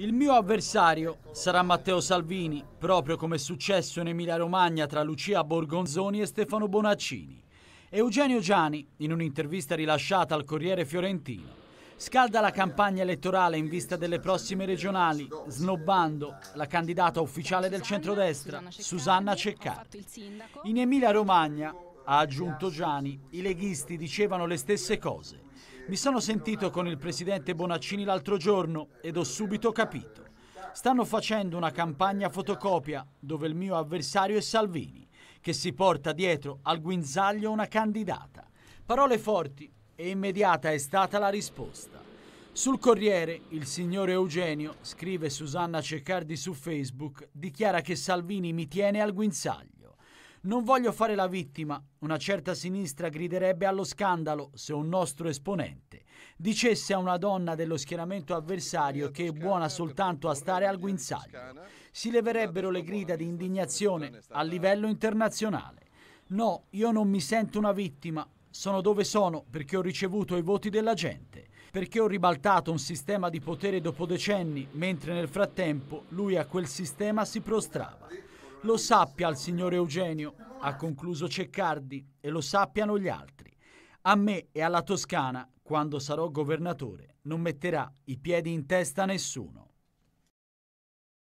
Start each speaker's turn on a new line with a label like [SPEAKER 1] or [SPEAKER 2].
[SPEAKER 1] Il mio avversario sarà Matteo Salvini, proprio come è successo in Emilia-Romagna tra Lucia Borgonzoni e Stefano Bonaccini. Eugenio Giani, in un'intervista rilasciata al Corriere Fiorentino, scalda la campagna elettorale in vista delle prossime regionali, snobbando la candidata ufficiale del centrodestra, Susanna Ceccati. In Emilia-Romagna ha aggiunto Gianni, i leghisti dicevano le stesse cose. Mi sono sentito con il presidente Bonaccini l'altro giorno ed ho subito capito. Stanno facendo una campagna fotocopia dove il mio avversario è Salvini, che si porta dietro al guinzaglio una candidata. Parole forti e immediata è stata la risposta. Sul Corriere, il signore Eugenio, scrive Susanna Ceccardi su Facebook, dichiara che Salvini mi tiene al guinzaglio. Non voglio fare la vittima. Una certa sinistra griderebbe allo scandalo se un nostro esponente dicesse a una donna dello schieramento avversario che è buona soltanto a stare al guinzaglio. Si leverebbero le grida di indignazione a livello internazionale. No, io non mi sento una vittima. Sono dove sono perché ho ricevuto i voti della gente perché ho ribaltato un sistema di potere dopo decenni, mentre nel frattempo lui a quel sistema si prostrava. Lo sappia il signor Eugenio, ha concluso Ceccardi, e lo sappiano gli altri. A me e alla Toscana, quando sarò governatore, non metterà i piedi in testa nessuno.